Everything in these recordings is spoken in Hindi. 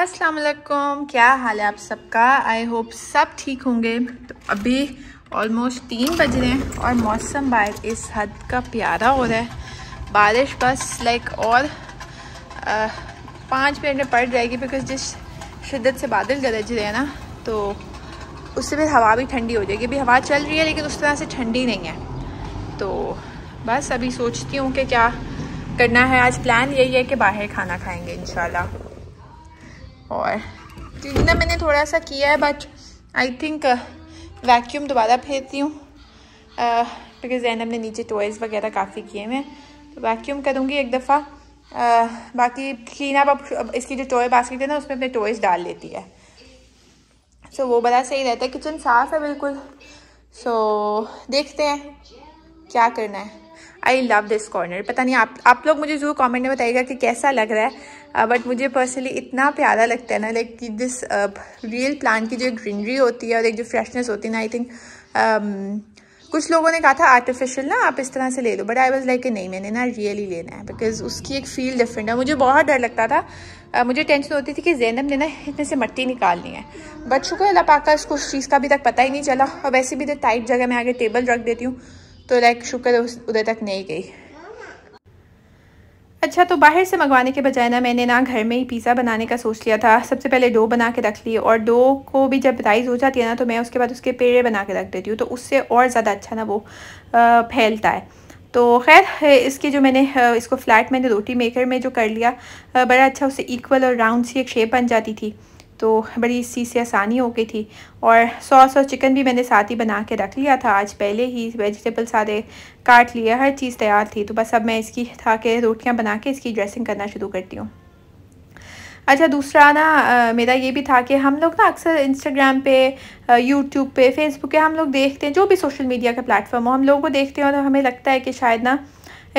अस्सलाम वालेकुम क्या हाल है आप सबका आई होप सब ठीक होंगे तो अभी ऑलमोस्ट तीन बज रहे हैं और मौसम बाहर इस हद का प्यारा हो रहा है बारिश बस लाइक और आ, पाँच मिनट में पड़ जाएगी बिकॉज जिस शिद्दत से बादल गरज रहे हैं ना तो उससे फिर हवा भी ठंडी हो जाएगी अभी हवा चल रही है लेकिन उस तरह से ठंडी नहीं है तो बस अभी सोचती हूँ कि क्या करना है आज प्लान यही है कि बाहर खाना खाएंगे इंशाल्लाह और क्लीन ना मैंने थोड़ा सा किया है बट आई थिंक वैक्यूम दोबारा फेरती हूँ बिकॉज uh, एंड ने नीचे टॉयज़ वगैरह काफ़ी किए हैं तो वैक्यूम करूँगी एक दफ़ा uh, बाकी क्लीन अप अब इसकी जो टॉय बास्केट है ना उसमें अपने टॉयज़ डाल लेती है सो so, वो बड़ा सही रहता है किचन साफ़ है बिल्कुल सो so, देखते हैं क्या करना है आई लव दिस कॉर्नर पता नहीं आप आप लोग मुझे ज़रूर कमेंट में बताइएगा कि कैसा लग रहा है बट uh, मुझे पर्सनली इतना प्यारा लगता है ना लाइक कि दिस रियल प्लांट की जो ग्रीनरी होती है और एक जो फ्रेशनेस होती है ना आई थिंक um, कुछ लोगों ने कहा था आर्टिफिशियल ना आप इस तरह से ले लो बट आई वॉज लाइक नहीं मैंने ना रियली लेना है बिकॉज उसकी एक फील डिफरेंट है मुझे बहुत डर लगता था uh, मुझे टेंशन होती थी कि जैनम ने ना इतने से मट्टी निकालनी है बट शुक्र अल्लाह पाक का उसको उस चीज़ का अभी तक पता ही नहीं चला और वैसे भी इधर तो टाइट जगह में आगे टेबल रख देती हूँ तो लाइक शुक्र उधर तक नहीं गई अच्छा तो बाहर से मंगवाने के बजाय ना मैंने ना घर में ही पिज़्ज़ा बनाने का सोच लिया था सबसे पहले डो बना के रख ली और डो को भी जब राइज़ हो जाती है ना तो मैं उसके बाद उसके पेड़े बना के रख देती हूँ तो उससे और ज़्यादा अच्छा ना वो फैलता है तो खैर इसके जो मैंने इसको फ्लैट मैंने रोटी मेकर में जो कर लिया बड़ा अच्छा उससे इक्वल और राउंड सी एक शेप बन जाती थी तो बड़ी सी से आसानी हो गई थी और सॉस और चिकन भी मैंने साथ ही बना के रख लिया था आज पहले ही वेजिटेबल सारे काट लिए हर चीज़ तैयार थी तो बस अब मैं इसकी था कि रोटियाँ बना के इसकी ड्रेसिंग करना शुरू करती हूँ अच्छा दूसरा ना आ, मेरा ये भी था कि हम लोग ना अक्सर इंस्टाग्राम पे यूट्यूब पे फेसबुक पे हम लोग देखते हैं जो भी सोशल मीडिया का प्लेटफॉर्म हो हम लोगों को देखते हैं और हमें लगता है कि शायद ना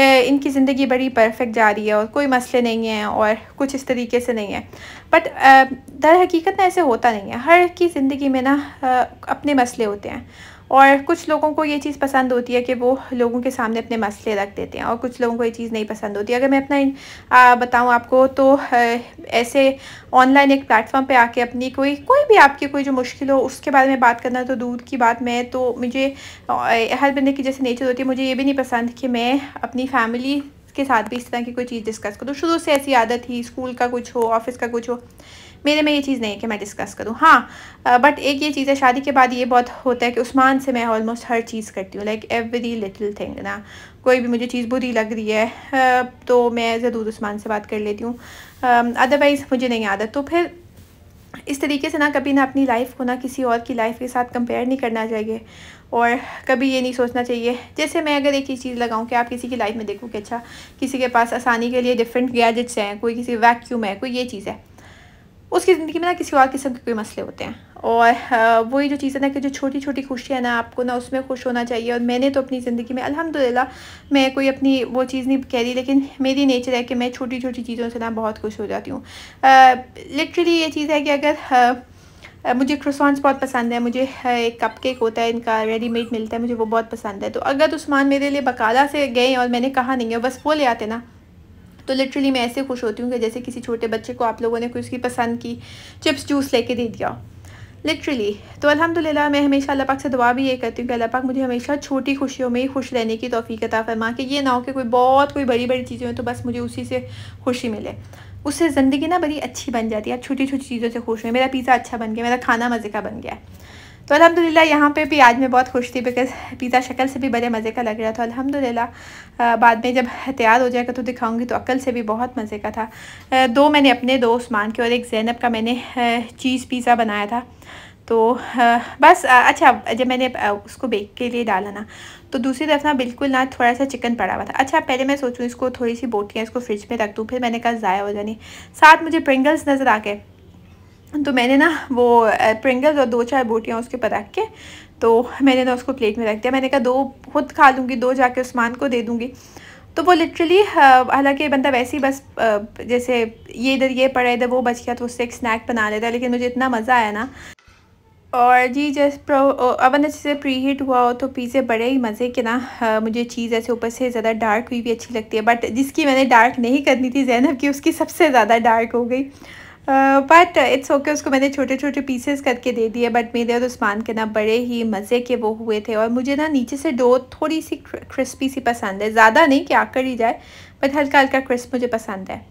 इनकी ज़िंदगी बड़ी परफेक्ट जा रही है और कोई मसले नहीं हैं और कुछ इस तरीके से नहीं है बट दर हकीकत ना ऐसे होता नहीं है हर की ज़िंदगी में ना अपने मसले होते हैं और कुछ लोगों को ये चीज़ पसंद होती है कि वो लोगों के सामने अपने मसले रख देते हैं और कुछ लोगों को ये चीज़ नहीं पसंद होती अगर मैं अपना बताऊँ आपको तो ऐसे ऑनलाइन एक प्लेटफॉर्म पर आके अपनी कोई कोई भी आपकी कोई जो मुश्किल हो उसके बारे में बात करना तो दूर की बात मैं तो मुझे हर बंदे की जैसे नेचर होती है मुझे ये भी नहीं पसंद कि मैं अपनी फैमिली के साथ भी इस तरह की कोई चीज़ डिस्कस करूँ शुरू से ऐसी आदत ही स्कूल का कुछ हो ऑफिस का कुछ हो मेरे में ये चीज़ नहीं है कि मैं डिस्कस करूँ हाँ बट एक ये चीज़ है शादी के बाद ये बहुत होता है कि उस्मान से मैं ऑलमोस्ट हर चीज़ करती हूँ लाइक एवरी लिटिल थिंग ना कोई भी मुझे चीज़ बुरी लग रही है तो मैं ज़रूर उस्मान से बात कर लेती हूँ अदरवाइज़ मुझे नहीं आदत तो फिर इस तरीके से ना कभी ना अपनी लाइफ को ना किसी और की लाइफ के साथ कंपेयर नहीं करना चाहिए और कभी ये नहीं सोचना चाहिए जैसे मैं अगर एक ही चीज़ लगाऊं कि आप किसी की लाइफ में देखो कि अच्छा किसी के पास आसानी के लिए डिफरेंट गैजेट्स हैं कोई किसी वैक्यूम है कोई ये चीज़ है उसकी ज़िंदगी में ना किसी और किस्म के कोई मसले होते हैं और वही जो चीज़ें ना कि जो छोटी छोटी खुशियाँ ना आपको ना उसमें खुश होना चाहिए और मैंने तो अपनी ज़िंदगी में अल्हम्दुलिल्लाह मैं कोई अपनी वो चीज़ नहीं कह रही लेकिन मेरी नेचर है कि मैं छोटी छोटी चीज़ों से ना बहुत खुश हो जाती हूँ लिटरली ये चीज़ है कि अगर आ, मुझे क्रोसॉन्स बहुत पसंद है मुझे एक कप केक होता है इनका रेडीमेड मिलता है मुझे वो बहुत पसंद है तो अगर उस्मान मेरे लिए बकाला से गए और मैंने कहा नहीं है बस वो ले आते ना तो लिटरली मैं ऐसे खुश होती हूँ कि जैसे किसी छोटे बच्चे को आप लोगों ने कोई उसकी पसंद की चिप्स जूस लेके दे दिया लिटरली तो अल्हम्दुलिल्लाह मैं हमेशा अल्लाह पाक से दुआ भी ये करती हूँ कि अल्लाह पाक मुझे हमेशा छोटी खुशियों में ही खुश रहने की तोफ़ी अता फरमा कि ये ना हो कि कोई बहुत कोई बड़ी बड़ी चीज़ें हों तो बस मुझे उसी से खुशी मिले उससे ज़िंदगी ना बड़ी अच्छी बन जाती है आप छोटी छोटी चीज़ों से खुश हुए मेरा पिज़्ज़ा अच्छा बन गया मेरा खाना मज़े का बन गया तो अलहमदिल्ला यहाँ पे भी आज मैं बहुत खुश थी बिकॉज़ पिज़्ज़ा शक्ल से भी बड़े मज़े का लग रहा था अलहमदिल्ला बाद में जब तैयार हो जाएगा तो दिखाऊंगी तो अक्ल से भी बहुत मज़े का था दो मैंने अपने दो मान के और एक जैनब का मैंने चीज़ पिज़्ज़ा बनाया था तो बस अच्छा जब मैंने उसको बेक के लिए डाला ना तो दूसरी तरफ ना बिल्कुल ना थोड़ा सा चिकन पड़ा हुआ था अच्छा पहले मैं सोचूँ इसको थोड़ी सी बोटियाँ इसको फ्रिज में रख दूँ फिर मैंने कहा ज़ाया हो जानी साथ मुझे प्रिंगल्स नज़र आ गए तो मैंने ना वो प्रिंगल्स और दो चार बोटियाँ उसके ऊपर रख के तो मैंने ना उसको प्लेट में रख दिया मैंने कहा दो खुद खा लूँगी दो जाके उस्मान को दे दूँगी तो वो लिटरली हालांकि बंदा मतलब वैसे ही बस जैसे ये इधर ये पड़ा इधर वो बच गया तो उससे एक स्नैक बना लेता लेकिन मुझे इतना मज़ा आया ना और जी जैसे अवन अच्छे से प्री हीट हुआ हो तो पिज़्ज़े बड़े ही मज़े के ना आ, मुझे चीज़ ऐसे ऊपर से ज़्यादा डार्क हुई भी अच्छी लगती है बट जिसकी मैंने डार्क नहीं करनी थी जैनब की उसकी सबसे ज़्यादा डार्क हो गई बट इट्स ओके उसको मैंने छोटे छोटे पीसेस करके दे दिए बट मेरे और उस्मान के ना बड़े ही मज़े के वो हुए थे और मुझे ना नीचे से डो थोड़ी सी क्रिस्पी सी पसंद है ज़्यादा नहीं कि आकर ही जाए बट हल्का हल्का क्रिस्प मुझे पसंद है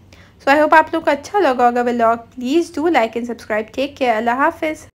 सो आई होप आप लोग को अच्छा लगा होगा vlog please do like and subscribe take care अल्लाह हाफिज़